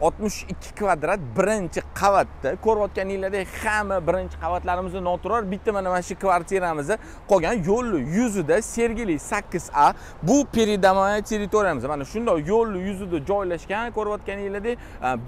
62 kvadrat birinchi qavatda ko'rayotganinglardek hamma birinchi qavatlarimizni noturar bitta mana mana shu kvartiramiz qolgan yo'lni yuzida sergeli 8 a bu передовая territoriyamiz mana shundoq yo'lni yuzida joylashgan ko'rayotganinglardek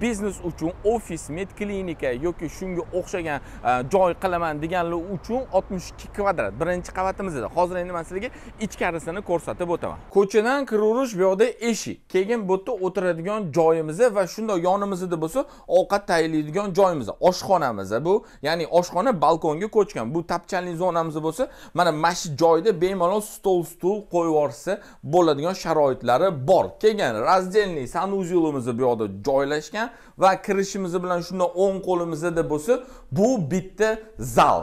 biznes uchun ofis medklinika yoki shunga o'xshagan e, joy qilaman deganlar uchun 62 kvadrat birinchi qavatimizda hozir endi man sizlarga ichkarisini ko'rsatib o'taman ko'chadan kiraverish bu yoqda eshik keyin bu yerda o'tiradigan joyimiz va shundoq yonimizda bo'lsa ovqat tayyorlaydigan joyimiz oshxonamiz bu ya'ni oshxona balkonga ko'chgan bu tapchanli zonamiz bo'lsa mana mana shu joyda bemalol stol stul qo'yib yuborsa bo'ladigan sharoitlari bor keyin razdelniy санузелimiz bu yoqda joylashgan va kirishimiz bilan shunda o'ng qo'limizda bo'lsa bu bitta zal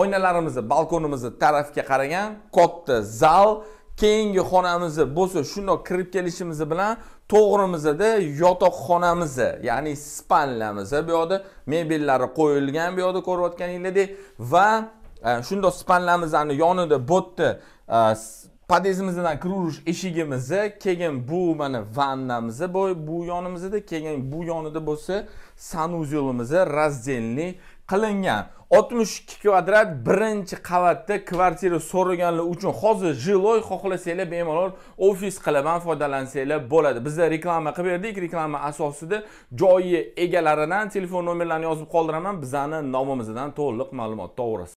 oynalarimizni balkonimizni tarafga qaragan katta zal keyingi xonamizni bo'lsa shundoq kirib kelishimiz bilan to'g'rimizda yotoqxonamiz ya'ni spalnamiz bu yoqda mebellari qo'yilgan bu yoqda ko'rayotganingizdek va e, shundoq spalnamizni yonida bo'tdi e, podezimizdan kiraverish eshigimiz keyin bu mana vannamiz bu yonimizda keyin bu yonida bo'lsa sanuzelimiz razdelniy qilingan 62 kvadrat birinchi qavatda kvartira so'raganlar uchun hozir жилой xohlasanglar bemalol ofis qilib ham foydalansanglar bo'ladi bizda reklama qilib berdik reklama asosida joyi egalaridan telefon nomerlarini yozib qoldiraman bizani nomimizdan to'liq ma'lumot to'g'risi